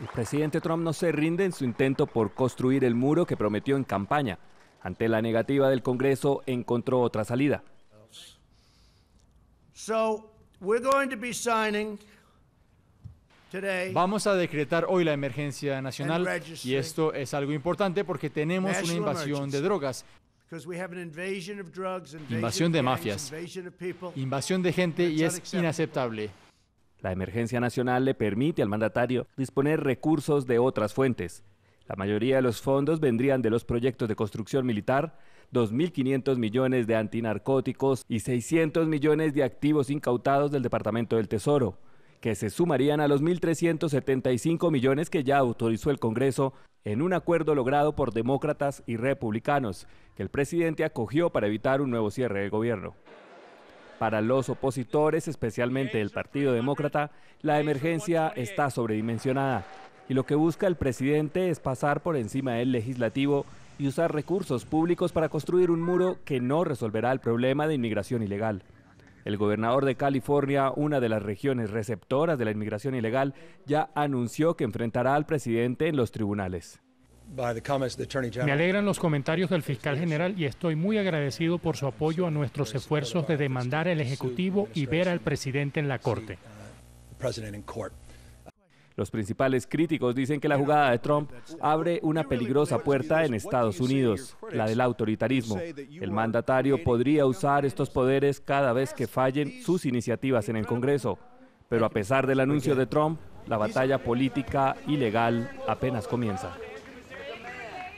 El presidente Trump no se rinde en su intento por construir el muro que prometió en campaña. Ante la negativa del Congreso, encontró otra salida. Vamos a decretar hoy la emergencia nacional y esto es algo importante porque tenemos una invasión de drogas, invasión de mafias, invasión de gente y es inaceptable. La emergencia nacional le permite al mandatario disponer recursos de otras fuentes. La mayoría de los fondos vendrían de los proyectos de construcción militar, 2.500 millones de antinarcóticos y 600 millones de activos incautados del Departamento del Tesoro, que se sumarían a los 1.375 millones que ya autorizó el Congreso en un acuerdo logrado por demócratas y republicanos, que el presidente acogió para evitar un nuevo cierre del gobierno. Para los opositores, especialmente el Partido Demócrata, la emergencia está sobredimensionada y lo que busca el presidente es pasar por encima del legislativo y usar recursos públicos para construir un muro que no resolverá el problema de inmigración ilegal. El gobernador de California, una de las regiones receptoras de la inmigración ilegal, ya anunció que enfrentará al presidente en los tribunales. Me alegran los comentarios del fiscal general y estoy muy agradecido por su apoyo a nuestros esfuerzos de demandar al Ejecutivo y ver al presidente en la Corte. Uh, los principales críticos dicen que la jugada de Trump abre una peligrosa puerta en Estados Unidos, la del autoritarismo. El mandatario podría usar estos poderes cada vez que fallen sus iniciativas en el Congreso. Pero a pesar del anuncio de Trump, la batalla política y legal apenas comienza.